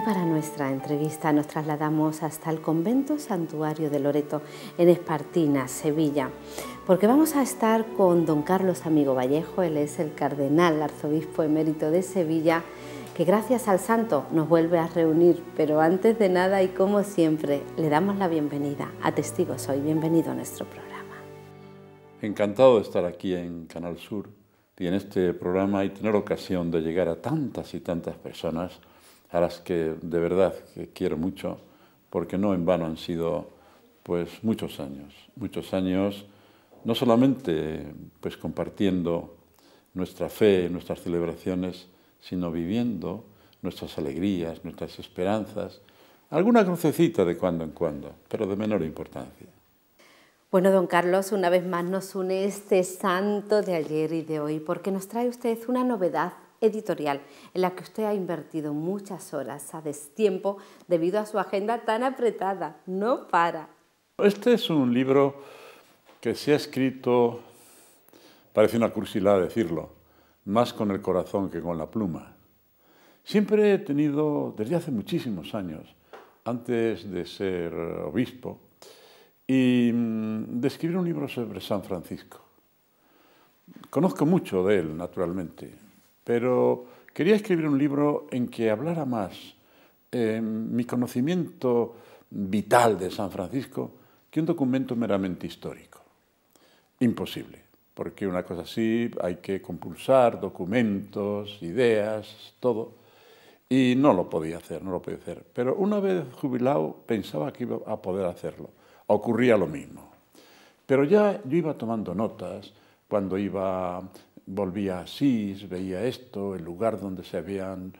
para nuestra entrevista nos trasladamos hasta el convento santuario de Loreto en Espartina, Sevilla, porque vamos a estar con don Carlos Amigo Vallejo, él es el cardenal arzobispo emérito de Sevilla, que gracias al santo nos vuelve a reunir, pero antes de nada y como siempre le damos la bienvenida a Testigos Hoy, bienvenido a nuestro programa. Encantado de estar aquí en Canal Sur y en este programa y tener ocasión de llegar a tantas y tantas personas a las que de verdad quiero mucho, porque no en vano han sido pues muchos años, muchos años, no solamente pues compartiendo nuestra fe, nuestras celebraciones, sino viviendo nuestras alegrías, nuestras esperanzas, alguna crucecita de cuando en cuando, pero de menor importancia. Bueno, don Carlos, una vez más nos une este santo de ayer y de hoy, porque nos trae usted una novedad editorial en la que usted ha invertido muchas horas a destiempo debido a su agenda tan apretada. No para. Este es un libro que se ha escrito, parece una cursilada decirlo, más con el corazón que con la pluma. Siempre he tenido, desde hace muchísimos años, antes de ser obispo, y mm, de escribir un libro sobre San Francisco. Conozco mucho de él, naturalmente, pero quería escribir un libro en que hablara más eh, mi conocimiento vital de San Francisco que un documento meramente histórico. Imposible, porque una cosa así hay que compulsar documentos, ideas, todo, y no lo podía hacer, no lo podía hacer. Pero una vez jubilado pensaba que iba a poder hacerlo. Ocurría lo mismo. Pero ya yo iba tomando notas cuando iba volvía a Asís, veía esto, el lugar donde se habían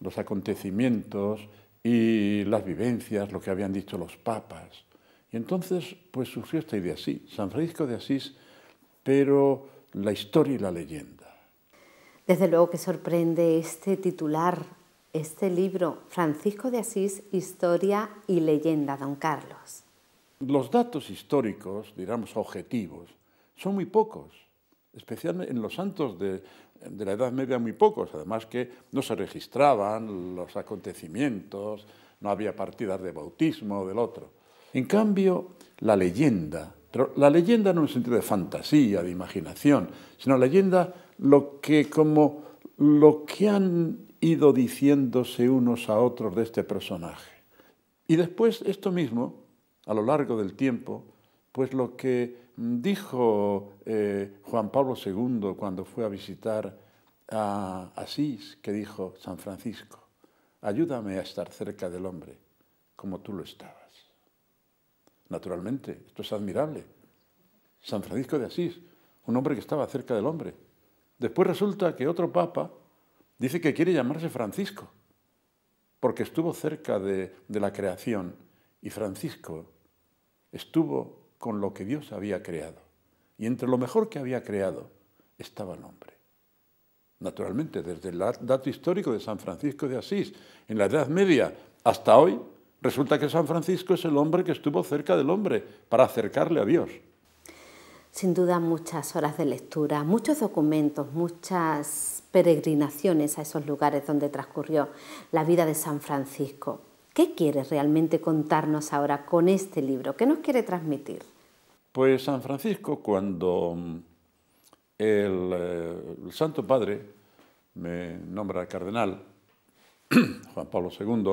los acontecimientos y las vivencias, lo que habían dicho los papas. Y entonces, pues surgió esta idea, sí, San Francisco de Asís, pero la historia y la leyenda. Desde luego que sorprende este titular, este libro, Francisco de Asís, Historia y Leyenda, don Carlos. Los datos históricos, digamos objetivos, son muy pocos especialmente en los santos de, la Edad Media muy pocos, además que no se registraban los acontecimientos, no había partidas de bautismo del otro. En cambio, la leyenda, la leyenda no en el sentido de fantasía, de imaginación, sino la leyenda lo que como lo que han ido diciéndose unos a otros de este personaje. Y después esto mismo, a lo largo del tiempo, pues lo que Dijo eh, Juan Pablo II cuando fue a visitar a Asís, que dijo, San Francisco, ayúdame a estar cerca del hombre como tú lo estabas. Naturalmente, esto es admirable. San Francisco de Asís, un hombre que estaba cerca del hombre. Después resulta que otro papa dice que quiere llamarse Francisco, porque estuvo cerca de, de la creación y Francisco estuvo con lo que Dios había creado. Y entre lo mejor que había creado estaba el hombre. Naturalmente, desde el dato histórico de San Francisco de Asís, en la Edad Media hasta hoy, resulta que San Francisco es el hombre que estuvo cerca del hombre para acercarle a Dios. Sin duda muchas horas de lectura, muchos documentos, muchas peregrinaciones a esos lugares donde transcurrió la vida de San Francisco. ¿Qué quiere realmente contarnos ahora con este libro? ¿Qué nos quiere transmitir? Pues San Francisco, cuando mm, eh, el, Santo Padre me nombra cardenal, Juan Pablo II,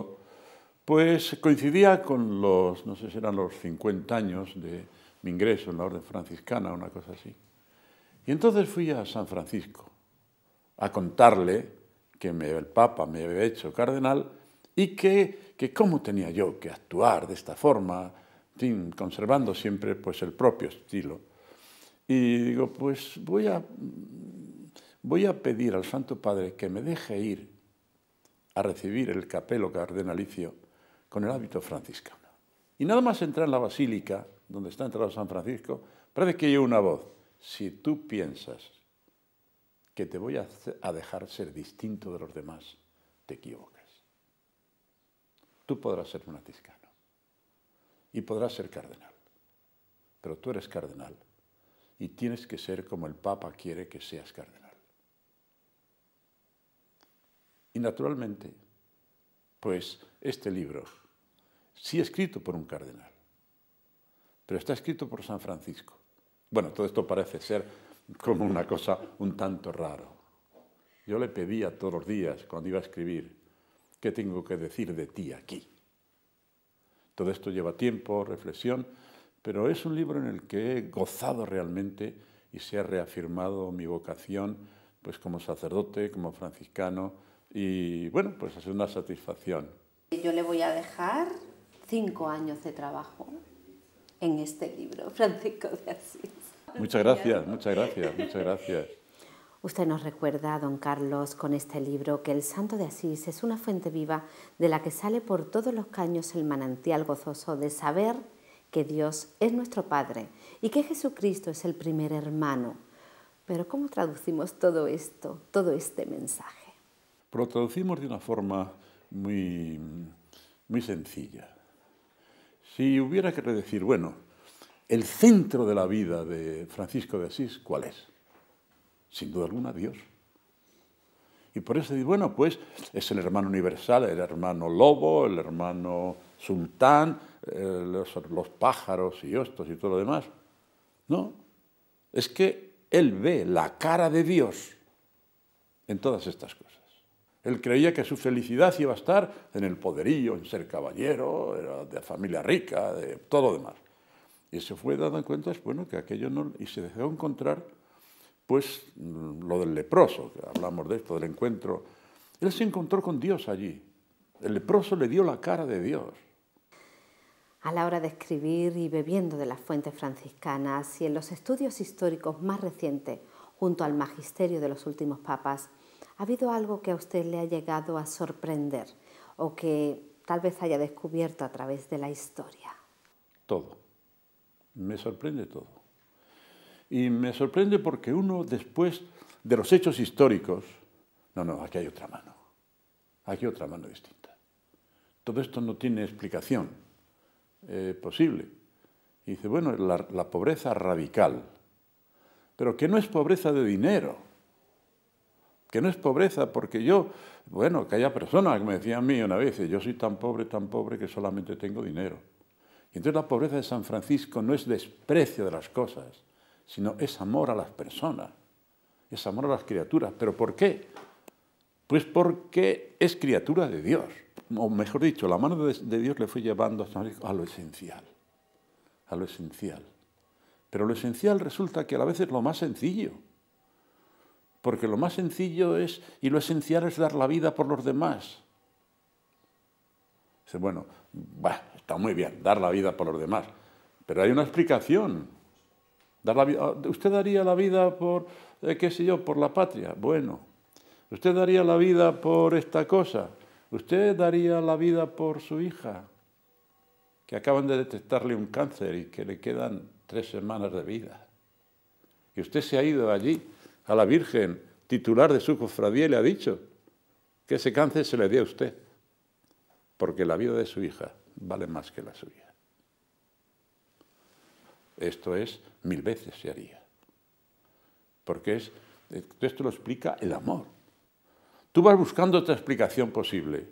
pues coincidía con los, no sé si eran los 50 años de mi ingreso en la Orden Franciscana, una cosa así. Y entonces fui a San Francisco a contarle que me, el Papa me había hecho cardenal y que que cómo tenía yo que actuar de esta forma, sin, conservando siempre pues, el propio estilo. Y digo, pues voy a, voy a pedir al Santo Padre que me deje ir a recibir el capelo cardenalicio con el hábito franciscano. Y nada más entrar en la basílica, donde está entrado San Francisco, parece que hay una voz. Si tú piensas que te voy a, dejar ser distinto de los demás, te equivocas. Tú podrás ser franciscano y podrás ser cardenal, pero tú eres cardenal y tienes que ser como el Papa quiere que seas cardenal. Y naturalmente, pues este libro, sí escrito por un cardenal, pero está escrito por San Francisco. Bueno, todo esto parece ser como una cosa un tanto raro. Yo le pedía todos los días, cuando iba a escribir, ¿Qué tengo que decir de ti aquí? Todo esto lleva tiempo, reflexión, pero es un libro en el que he gozado realmente y se ha reafirmado mi vocación pues como sacerdote, como franciscano y bueno, pues es una satisfacción. Yo le voy a dejar cinco años de trabajo en este libro, Francisco de Asís. Muchas gracias, muchas gracias, muchas gracias. Usted nos recuerda, don Carlos, con este libro que el Santo de Asís es una fuente viva de la que sale por todos los caños el manantial gozoso de saber que Dios es nuestro Padre y que Jesucristo es el primer hermano. Pero ¿cómo traducimos todo esto, todo este mensaje? lo traducimos de una forma muy, muy sencilla. Si hubiera que decir, bueno, el centro de la vida de Francisco de Asís, ¿cuál es? sin duda alguna Dios. Y por eso digo, bueno, pues es el hermano universal, el hermano lobo, el hermano sultán, eh, los, pájaros y estos y todo lo demás. No, es que él ve la cara de Dios en todas estas cosas. Él creía que su felicidad iba a estar en el poderío, en ser caballero, de familia rica, de todo lo demás. Y se fue dando cuenta, es pues, bueno, que aquello no... Y se dejó encontrar pues mm, lo del leproso, que hablamos de esto, del encuentro, él se encontró con Dios allí. El leproso le dio la cara de Dios. A la hora de escribir y bebiendo de las fuentes franciscanas y en los estudios históricos más recientes, junto al magisterio de los últimos papas, ¿ha habido algo que a usted le ha llegado a sorprender o que tal vez haya descubierto a través de la historia? Todo. Me sorprende todo. Y me sorprende porque uno después de los hechos históricos, no, no, aquí hay otra mano, aquí hay otra mano distinta. Todo esto no tiene explicación eh, posible. Y dice, bueno, la, la pobreza radical, pero que no es pobreza de dinero, que no es pobreza, porque yo, bueno, que haya personas que me decían a mí una vez, yo soy tan pobre, tan pobre que solamente tengo dinero. Y entonces la pobreza de San Francisco no es desprecio de las cosas, sino es amor a las personas, es amor a las criaturas. ¿Pero por qué? Pues porque es criatura de Dios, o mejor dicho, la mano de Dios le fue llevando a lo esencial, a lo esencial. Pero lo esencial resulta que a la vez es lo más sencillo, porque lo más sencillo es, y lo esencial es dar la vida por los demás. Dice, bueno, está muy bien, dar la vida por los demás, pero hay una explicación Ah, ¿Usted daría la vida por, eh, qué sé yo, por la patria? Bueno. ¿Usted daría la vida por esta cosa? ¿Usted daría la vida por su hija? Que acaban de detectarle un cáncer y que le quedan tres semanas de vida. Y usted se ha ido allí, a la Virgen, titular de su cofradía, y le ha dicho que ese cáncer se le dé a usted. Porque la vida de su hija vale más que la suya. Esto es, mil veces se haría. Porque es, esto lo explica el amor. Tú vas buscando otra explicación posible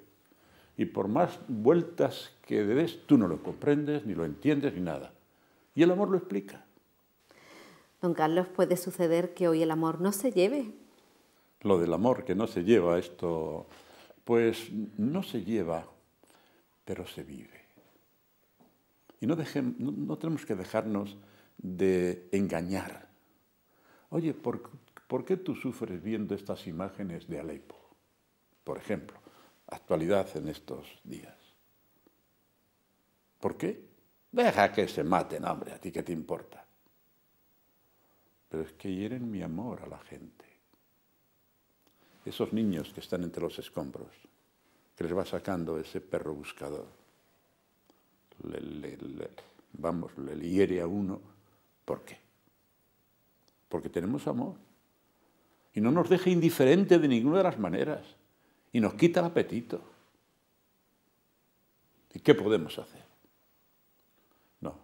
y por más vueltas que des, tú no lo comprendes, ni lo entiendes, ni nada. Y el amor lo explica. Don Carlos, ¿puede suceder que hoy el amor no se lleve? Lo del amor que no se lleva, esto, pues no se lleva, pero se vive. Y no, tenemos que dejarnos de engañar. Oye, ¿por, qué tú sufres viendo estas imágenes de Alepo? Por ejemplo, actualidad en estos días. ¿Por qué? Deja que se maten, hombre, a ti qué te importa. Pero es que hieren mi amor a la gente. Esos niños que están entre los escombros, que les va sacando ese perro buscador le, vamos, le hiere a uno. ¿Por qué? Porque tenemos amor. Y no nos deja indiferente de ninguna de las maneras. Y nos quita el apetito. ¿Y qué podemos hacer? No.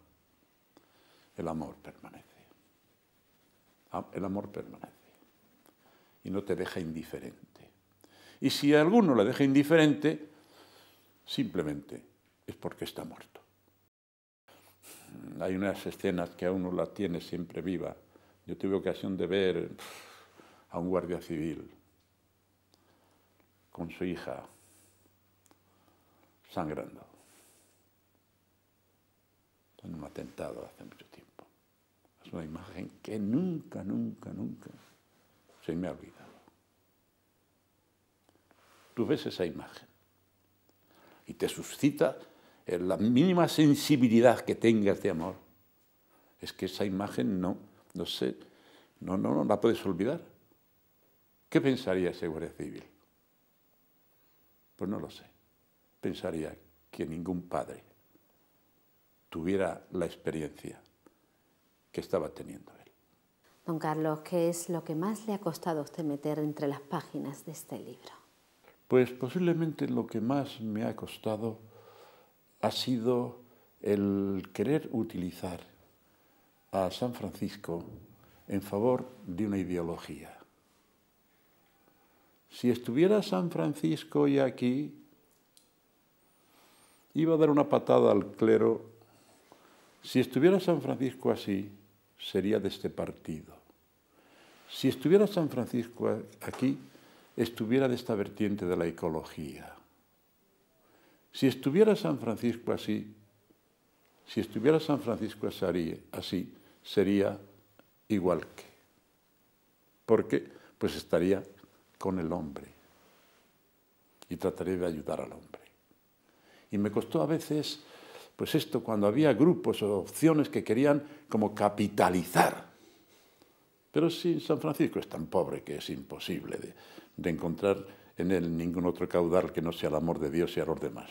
El amor permanece. Ah, el amor permanece. Y no te deja indiferente. Y si a alguno le deja indiferente, simplemente es porque está muerto hay unas escenas que a uno la tiene siempre viva. Yo tuve ocasión de ver a un guardia civil con su hija sangrando en un atentado hace mucho tiempo. Es una imagen que nunca, nunca, nunca se me ha olvidado. Tú ves esa imagen y te suscita eh, la mínima sensibilidad que tengas de este amor, es que esa imagen no, no sé, no, no, no la puedes olvidar. ¿Qué pensaría guardia Civil? Pues no lo sé. Pensaría que ningún padre tuviera la experiencia que estaba teniendo él. Don Carlos, ¿qué es lo que más le ha costado a usted meter entre las páginas de este libro? Pues posiblemente lo que más me ha costado ha sido el querer utilizar a San Francisco en favor de una ideología. Si estuviera San Francisco hoy aquí, iba a dar una patada al clero. Si estuviera San Francisco así, sería de este partido. Si estuviera San Francisco aquí, estuviera de esta vertiente de la ecología. Si estuviera San Francisco así, si estuviera San Francisco así, sería igual que. ¿Por qué? Pues estaría con el hombre y trataría de ayudar al hombre. Y me costó a veces, pues esto, cuando había grupos o opciones que querían como capitalizar. Pero si San Francisco es tan pobre que es imposible de, de encontrar en él ningún otro caudal que no sea el amor de Dios y a los demás.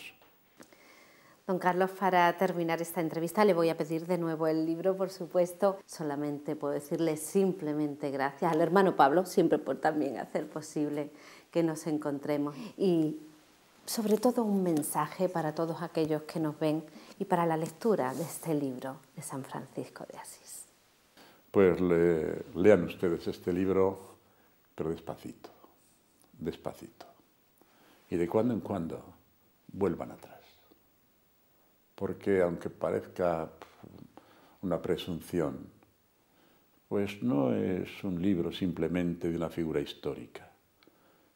Don Carlos, para terminar esta entrevista le voy a pedir de nuevo el libro, por supuesto. Solamente puedo decirle simplemente gracias al hermano Pablo, siempre por también hacer posible que nos encontremos. Y sobre todo un mensaje para todos aquellos que nos ven y para la lectura de este libro de San Francisco de Asís. Pues lean ustedes este libro, pero despacito despacito. Y de cuando en cuando vuelvan atrás. Porque aunque parezca una presunción, pues no es un libro simplemente de una figura histórica,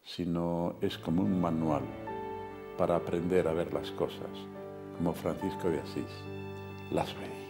sino es como un manual para aprender a ver las cosas, como Francisco de Asís las veía.